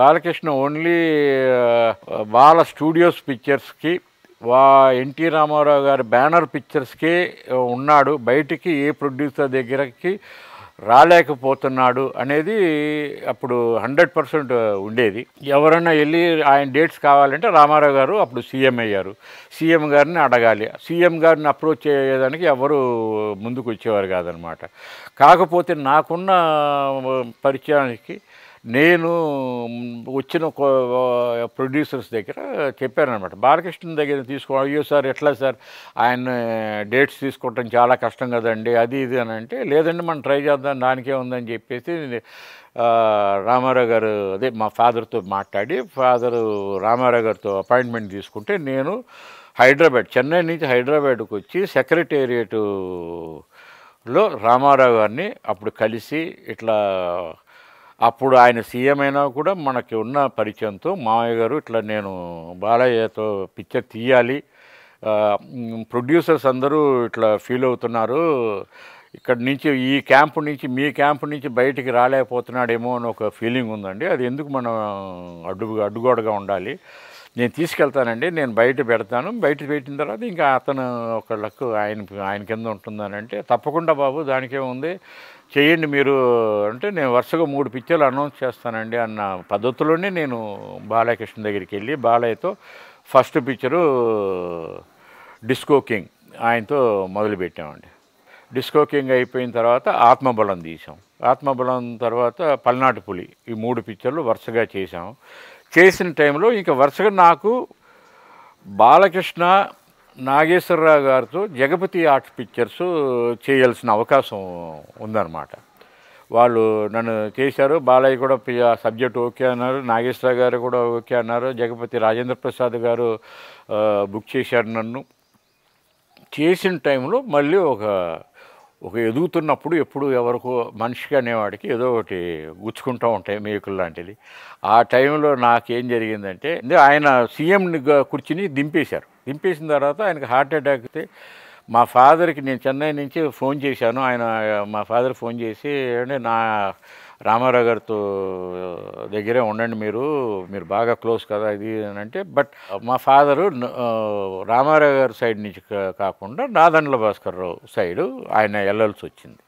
Balakrishna only Bala studios పిక్చర్స్కి వా NT Ramarao గారి బ్యానర్ పిక్చర్స్కి ఉన్నాడు బయటికి ఏ ప్రొడ్యూసర్ దగ్గరకి రాలేకపోతున్నాడు అనేది అప్పుడు హండ్రెడ్ పర్సెంట్ ఉండేది ఎవరైనా వెళ్ళి ఆయన డేట్స్ కావాలంటే రామారావు గారు అప్పుడు సీఎం అయ్యారు సీఎం గారిని అడగాలి సీఎం గారిని అప్రోచ్ చేయడానికి ఎవరు ముందుకు వచ్చేవారు కాదనమాట కాకపోతే నాకున్న పరిచయానికి నేను వచ్చిన ప్రొడ్యూసర్స్ దగ్గర చెప్పానమాట బాలకృష్ణ దగ్గర తీసుకో అయ్యో సార్ ఎట్లా సార్ ఆయన డేట్స్ తీసుకోవటం చాలా కష్టం కదండి అది ఇది అని అంటే లేదండి మనం ట్రై చేద్దాం దానికే ఉందని చెప్పేసి రామారావు గారు అదే మా ఫాదర్తో మాట్లాడి ఫాదరు రామారావు గారితో అపాయింట్మెంట్ తీసుకుంటే నేను హైదరాబాద్ చెన్నై నుంచి హైదరాబాద్కి వచ్చి సెక్రటేరియట్లో రామారావు గారిని అప్పుడు కలిసి ఇట్లా అప్పుడు ఆయన సీఎం అయినా కూడా మనకి ఉన్న పరిచయంతో మామయ్య గారు ఇట్లా నేను బాలయ్యతో పిక్చర్ తీయాలి ప్రొడ్యూసర్స్ అందరూ ఇట్లా ఫీల్ అవుతున్నారు ఇక్కడ నుంచి ఈ క్యాంప్ నుంచి మీ క్యాంప్ నుంచి బయటికి రాలేకపోతున్నాడేమో అని ఒక ఫీలింగ్ ఉందండి అది ఎందుకు మనం అడ్డు అడ్డుగోడగా ఉండాలి నేను తీసుకెళ్తానండి నేను బయట పెడతాను బయట పెట్టిన తర్వాత ఇంకా అతను ఒక లక్ ఆయన ఆయన కింద ఉంటుందనంటే తప్పకుండా బాబు దానికేముంది చేయండి మీరు అంటే నేను వరుసగా మూడు పిక్చర్లు అనౌన్స్ చేస్తానండి అన్న పద్ధతిలోనే నేను బాలయకృష్ణ దగ్గరికి వెళ్ళి బాలయ్యతో ఫస్ట్ పిక్చరు డిస్కో కింగ్ ఆయనతో మొదలుపెట్టామండి డిస్కోకింగ్ అయిపోయిన తర్వాత ఆత్మబలం తీసాం ఆత్మబలం తర్వాత పల్నాటి పులి ఈ మూడు పిక్చర్లు వరుసగా చేసాం చేసిన టైంలో ఇంకా వరుసగా నాకు బాలకృష్ణ నాగేశ్వరరావు గారితో జగపతి ఆర్ట్ పిక్చర్స్ చేయాల్సిన అవకాశం ఉందన్నమాట వాళ్ళు నన్ను చేశారు బాలయ్య కూడా సబ్జెక్ట్ ఓకే అన్నారు నాగేశ్వర గారు కూడా ఓకే అన్నారు జగపతి రాజేంద్ర ప్రసాద్ గారు బుక్ చేశారు నన్ను చేసిన టైంలో మళ్ళీ ఒక ఒక ఎదుగుతున్నప్పుడు ఎప్పుడు ఎవరికో మనిషికి అనేవాడికి ఏదో ఒకటి గుచ్చుకుంటూ ఉంటాయి మేకులు లాంటిది ఆ టైంలో నాకేం జరిగిందంటే ఆయన సీఎంని కూర్చుని దింపేశారు దింపేసిన తర్వాత ఆయనకు హార్ట్ అటాక్ అయితే మా ఫాదర్కి నేను చెన్నై నుంచి ఫోన్ చేశాను ఆయన మా ఫాదర్ ఫోన్ చేసి అంటే నా రామారావు గారితో దగ్గరే ఉండండి మీరు మీరు బాగా క్లోజ్ కదా ఇది అని అంటే బట్ మా ఫాదరు రామారావు గారి సైడ్ నుంచి కాకుండా నాదండ్ల భాస్కర్ రావు సైడు ఆయన వెళ్ళాల్సి వచ్చింది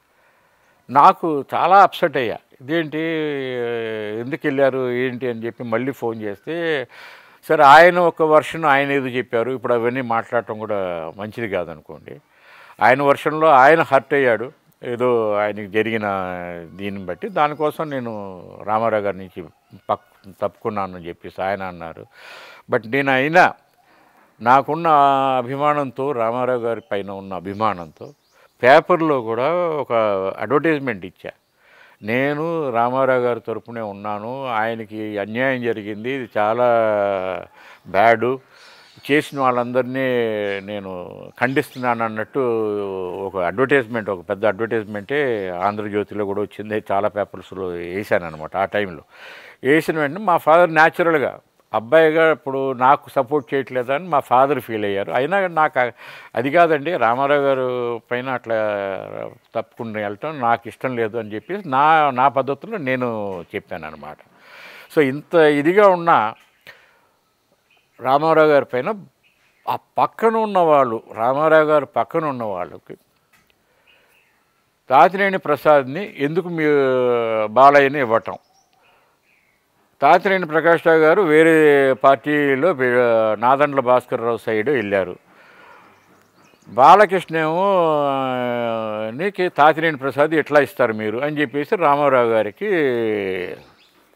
నాకు చాలా అప్సెట్ అయ్యా ఇదేంటి ఎందుకు వెళ్ళారు ఏంటి అని చెప్పి మళ్ళీ ఫోన్ చేస్తే సరే ఆయన ఒక వర్షన్ ఆయన ఏదో చెప్పారు ఇప్పుడు అవన్నీ మాట్లాడటం కూడా మంచిది కాదనుకోండి ఆయన వర్షన్లో ఆయన హర్ట్ అయ్యాడు ఏదో ఆయనకి జరిగిన దీన్ని బట్టి దానికోసం నేను రామారావు గారి నుంచి పక్ తప్పుకున్నాను అని చెప్పేసి ఆయన అన్నారు బట్ నేను అయినా నాకున్న అభిమానంతో రామారావు గారి పైన ఉన్న అభిమానంతో పేపర్లో కూడా ఒక అడ్వర్టైజ్మెంట్ ఇచ్చా నేను రామారావు గారి తరపునే ఉన్నాను ఆయనకి అన్యాయం జరిగింది ఇది చాలా బ్యాడు చేసిన వాళ్ళందరినీ నేను ఖండిస్తున్నాను అన్నట్టు ఒక అడ్వర్టైజ్మెంట్ ఒక పెద్ద అడ్వర్టైజ్మెంటే ఆంధ్రజ్యోతిలో కూడా వచ్చింది చాలా పేపర్స్లో వేసాను అనమాట ఆ టైంలో వేసిన వెంటనే మా ఫాదర్ న్యాచురల్గా అబ్బాయిగా ఇప్పుడు నాకు సపోర్ట్ చేయట్లేదని మా ఫాదర్ ఫీల్ అయ్యారు అయినా నాకు అది కాదండి రామారావు గారు పైన అట్లా తప్పుకుండా వెళ్ళటం నాకు ఇష్టం లేదు అని చెప్పేసి నా నా పద్ధతిలో నేను చెప్పాను అనమాట సో ఇంత ఇదిగా ఉన్నా రామారావు గారి పైన ఆ పక్కన ఉన్నవాళ్ళు రామారావు గారు పక్కన ఉన్న వాళ్ళకి తాతినేని ప్రసాద్ని ఎందుకు మీ బాలయ్యని ఇవ్వటం తాతినేని రావు గారు వేరే పార్టీలో నాదండ్ల భాస్కర్రావు సైడ్ వెళ్ళారు బాలకృష్ణేమో నీకు తాతినేని ప్రసాద్ ఎట్లా ఇస్తారు మీరు అని చెప్పేసి రామారావు గారికి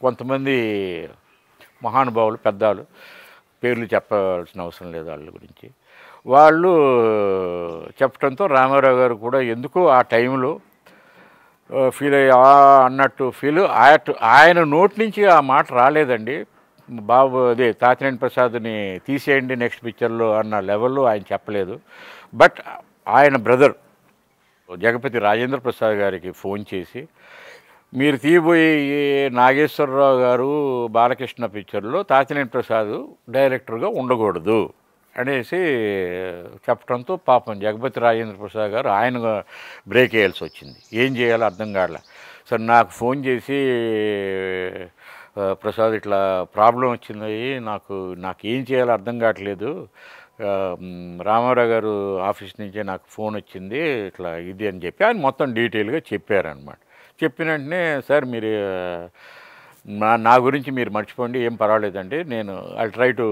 కొంతమంది మహానుభావులు పెద్దలు పేర్లు చెప్పాల్సిన అవసరం లేదు వాళ్ళ గురించి వాళ్ళు చెప్పడంతో రామారావు గారు కూడా ఎందుకు ఆ టైంలో ఫీల్ అయ్యా అన్నట్టు ఫీల్ ఆయన నోటి నుంచి ఆ మాట రాలేదండి బాబు అదే తాతినేని ప్రసాద్ని తీసేయండి నెక్స్ట్ పిక్చర్లో అన్న లెవెల్లో ఆయన చెప్పలేదు బట్ ఆయన బ్రదర్ జగపతి రాజేంద్ర ప్రసాద్ గారికి ఫోన్ చేసి మీరు తీయబోయే నాగేశ్వరరావు గారు బాలకృష్ణ పిక్చర్లో తాతినేని ప్రసాద్ డైరెక్టర్గా ఉండకూడదు అనేసి చెప్పడంతో పాపం జగపతి రాజేంద్ర ప్రసాద్ గారు ఆయన బ్రేక్ వేయాల్సి వచ్చింది ఏం చేయాలో అర్థం కాలే సరే నాకు ఫోన్ చేసి ప్రసాద్ ఇట్లా ప్రాబ్లం వచ్చింది నాకు నాకు ఏం చేయాలో అర్థం కావట్లేదు రామారావు గారు ఆఫీస్ నుంచే నాకు ఫోన్ వచ్చింది ఇట్లా ఇది అని చెప్పి ఆయన మొత్తం డీటెయిల్గా చెప్పారనమాట చెప్పిన వెంటనే సార్ మీరు నా నా గురించి మీరు మర్చిపోండి ఏం పర్వాలేదండి నేను ఐ ట్రై టు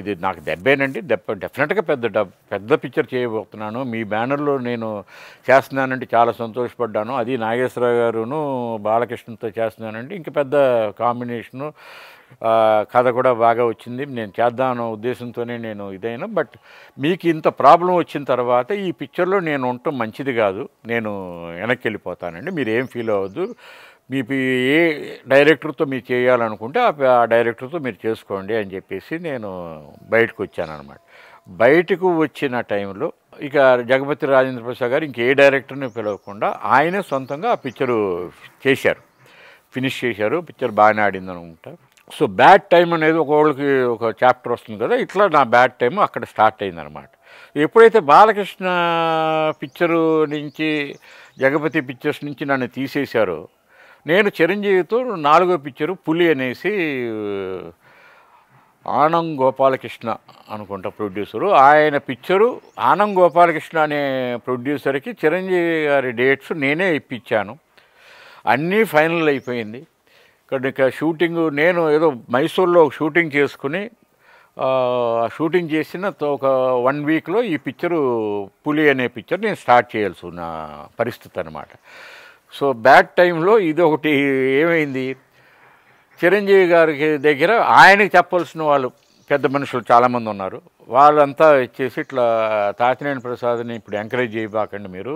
ఇది నాకు దెబ్బేనండి దెబ్బ డెఫినెట్గా పెద్ద పెద్ద పిక్చర్ చేయబోతున్నాను మీ బ్యానర్లో నేను చేస్తున్నానంటే చాలా సంతోషపడ్డాను అది నాగేశ్వరరావు గారును బాలకృష్ణతో చేస్తున్నానండి ఇంక పెద్ద కాంబినేషను కథ కూడా బాగా వచ్చింది నేను చేద్దాం అన్న ఉద్దేశంతోనే నేను ఇదైనా బట్ మీకు ఇంత ప్రాబ్లం వచ్చిన తర్వాత ఈ పిక్చర్లో నేను ఉండటం మంచిది కాదు నేను వెనక్కి వెళ్ళిపోతానండి మీరు ఏం ఫీల్ అవ్వద్దు మీ ఏ డైరెక్టర్తో మీరు చేయాలనుకుంటే ఆ డైరెక్టర్తో మీరు చేసుకోండి అని చెప్పేసి నేను బయటకు వచ్చానమాట బయటకు వచ్చిన టైంలో ఇక జగపతి రాజేంద్ర ప్రసాద్ గారు ఇంకే డైరెక్టర్ని పిలవకుండా ఆయనే సొంతంగా ఆ పిక్చరు చేశారు ఫినిష్ చేశారు పిక్చర్ బాగానే ఆడింది అనుకుంటా సో బ్యాడ్ టైం అనేది ఒకళ్ళకి ఒక చాప్టర్ వస్తుంది కదా ఇట్లా నా బ్యాడ్ టైం అక్కడ స్టార్ట్ అయిందనమాట ఎప్పుడైతే బాలకృష్ణ పిక్చరు నుంచి జగపతి పిక్చర్స్ నుంచి నన్ను తీసేశారో నేను చిరంజీవితో నాలుగో పిక్చరు పులి అనేసి ఆనం గోపాలకృష్ణ అనుకుంటా ప్రొడ్యూసరు ఆయన పిక్చరు ఆనం గోపాలకృష్ణ అనే ప్రొడ్యూసర్కి చిరంజీవి గారి డేట్స్ నేనే ఇప్పించాను అన్నీ ఫైనల్ అయిపోయింది ఇక్కడ షూటింగ్ నేను ఏదో మైసూర్లో షూటింగ్ చేసుకుని షూటింగ్ చేసిన ఒక వన్ వీక్లో ఈ పిక్చరు పులి అనే పిక్చర్ నేను స్టార్ట్ చేయాల్సి ఉన్న పరిస్థితి అనమాట సో బ్యాడ్ టైంలో ఇది ఒకటి ఏమైంది చిరంజీవి గారికి దగ్గర ఆయనకి చెప్పాల్సిన వాళ్ళు పెద్ద మనుషులు చాలామంది ఉన్నారు వాళ్ళంతా ఇచ్చేసి ఇట్లా తాతినేని ప్రసాద్ని ఇప్పుడు ఎంకరేజ్ చేయబాకండి మీరు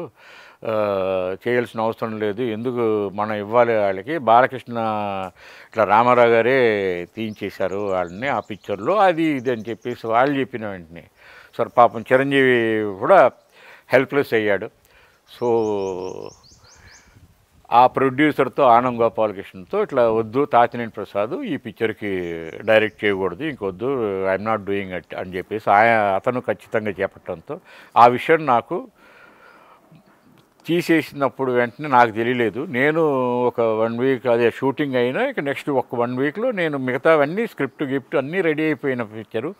చేయాల్సిన అవసరం లేదు ఎందుకు మనం ఇవ్వాలి వాళ్ళకి బాలకృష్ణ ఇట్లా రామారావు గారే తీయించేశారు వాళ్ళని ఆ పిక్చర్లో అది ఇది అని చెప్పేసి వాళ్ళు చెప్పిన వెంటనే సార్ పాపం చిరంజీవి కూడా హెల్ప్లెస్ అయ్యాడు సో ఆ ప్రొడ్యూసర్తో ఆనంద్ గోపాలకృష్ణతో ఇట్లా వద్దు తాతినేని ప్రసాద్ ఈ పిక్చర్కి డైరెక్ట్ చేయకూడదు ఇంకొద్దు ఐఎమ్ నాట్ డూయింగ్ అట్ అని చెప్పేసి ఆయన అతను ఖచ్చితంగా చేపట్టడంతో ఆ విషయం నాకు తీసేసినప్పుడు వెంటనే నాకు తెలియలేదు నేను ఒక వన్ వీక్ అదే షూటింగ్ అయినా ఇక నెక్స్ట్ ఒక వన్ వీక్లో నేను మిగతావన్నీ స్క్రిప్ట్ గిఫ్ట్ అన్నీ రెడీ అయిపోయిన పిక్చరు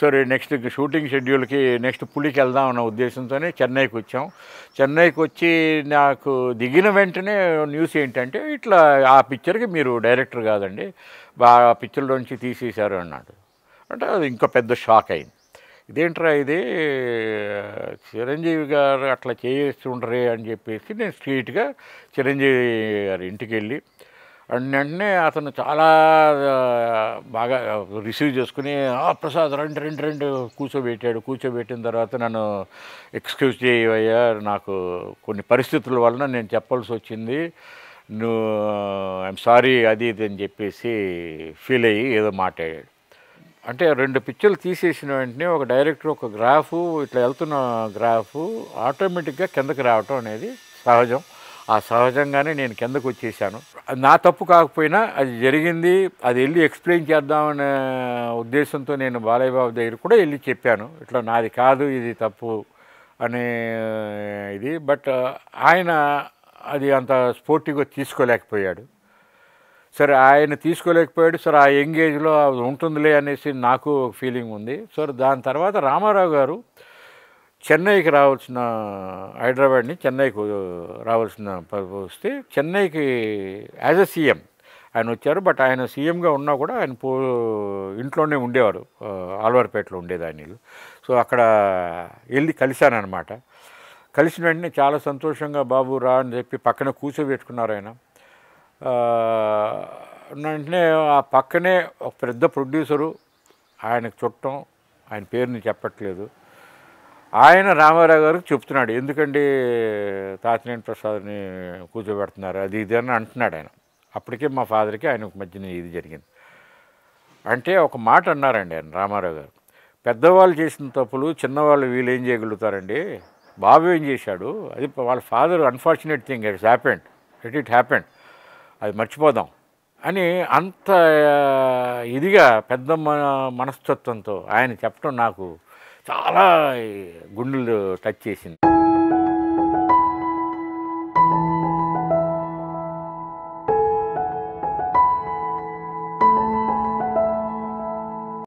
సో నెక్స్ట్ షూటింగ్ షెడ్యూల్కి నెక్స్ట్ పులికి వెళ్దాం అన్న ఉద్దేశంతోనే చెన్నైకి వచ్చాం చెన్నైకి వచ్చి నాకు దిగిన వెంటనే న్యూస్ ఏంటంటే ఇట్లా ఆ పిక్చర్కి మీరు డైరెక్టర్ కాదండి ఆ పిక్చర్లోంచి తీసేశారు అన్నాడు అంటే అది ఇంకా పెద్ద షాక్ అయింది ఇదేంట్రా ఇది చిరంజీవి గారు అట్లా చేస్తుండ్రే అని చెప్పేసి నేను స్ట్రీట్గా చిరంజీవి గారి ఇంటికి వెళ్ళి అండ్ వెంటనే అతను చాలా బాగా రిసీవ్ చేసుకుని ఆ ప్రసాద్ రెండు రెండు రెండు కూర్చోబెట్టాడు కూర్చోబెట్టిన తర్వాత నన్ను ఎక్స్క్యూజ్ చేయవయ్యా నాకు కొన్ని పరిస్థితుల వలన నేను చెప్పాల్సి వచ్చింది నువ్వు ఐఎమ్ సారీ అది ఇది అని చెప్పేసి ఫీల్ అయ్యి ఏదో మాట్లాడాడు అంటే రెండు పిక్చర్లు తీసేసిన వెంటనే ఒక డైరెక్టర్ ఒక గ్రాఫు ఇట్లా వెళ్తున్న గ్రాఫు ఆటోమేటిక్గా కిందకి రావటం అనేది సహజం ఆ సహజంగానే నేను కిందకు వచ్చేసాను నా తప్పు కాకపోయినా అది జరిగింది అది వెళ్ళి ఎక్స్ప్లెయిన్ చేద్దామనే ఉద్దేశంతో నేను బాలయ్య బాబు దగ్గర కూడా వెళ్ళి చెప్పాను ఇట్లా నాది కాదు ఇది తప్పు అనే ఇది బట్ ఆయన అది అంత స్పోర్టివ్గా తీసుకోలేకపోయాడు సరే ఆయన తీసుకోలేకపోయాడు సరే ఆ యంగ్ ఏజ్లో ఉంటుందిలే అనేసి నాకు ఫీలింగ్ ఉంది సరే దాని తర్వాత రామారావు గారు చెన్నైకి రావాల్సిన హైదరాబాద్ని చెన్నైకి రావాల్సిన వస్తే చెన్నైకి యాజ్ అ సీఎం ఆయన వచ్చారు బట్ ఆయన సీఎంగా ఉన్నా కూడా ఆయన పో ఇంట్లోనే ఉండేవారు ఆల్వార్పేటలో ఉండేదాన్ని సో అక్కడ వెళ్ళి అనమాట కలిసిన వెంటనే చాలా సంతోషంగా బాబు రా అని చెప్పి పక్కన కూర్చోబెట్టుకున్నారు ఆయన వెంటనే ఆ పక్కనే ఒక పెద్ద ప్రొడ్యూసరు ఆయనకు చుట్టం ఆయన పేరుని చెప్పట్లేదు ఆయన రామారావు గారికి చెప్తున్నాడు ఎందుకండి తాతినేని ప్రసాద్ని కూర్చోబెడుతున్నారు అది ఇది అని అంటున్నాడు ఆయన అప్పటికే మా ఫాదర్కి ఆయన మధ్యన ఇది జరిగింది అంటే ఒక మాట అన్నారండి ఆయన రామారావు గారు పెద్దవాళ్ళు చేసిన తప్పులు చిన్నవాళ్ళు వీళ్ళు ఏం చేయగలుగుతారండి బాబు ఏం చేశాడు అది వాళ్ళ father unfortunate thing it's happened it it happened అది మర్చిపోదాం అని అంత ఇదిగా పెద్ద మనస్తత్వంతో ఆయన చెప్పడం నాకు చాలా గుండెలు టచ్ చేసింది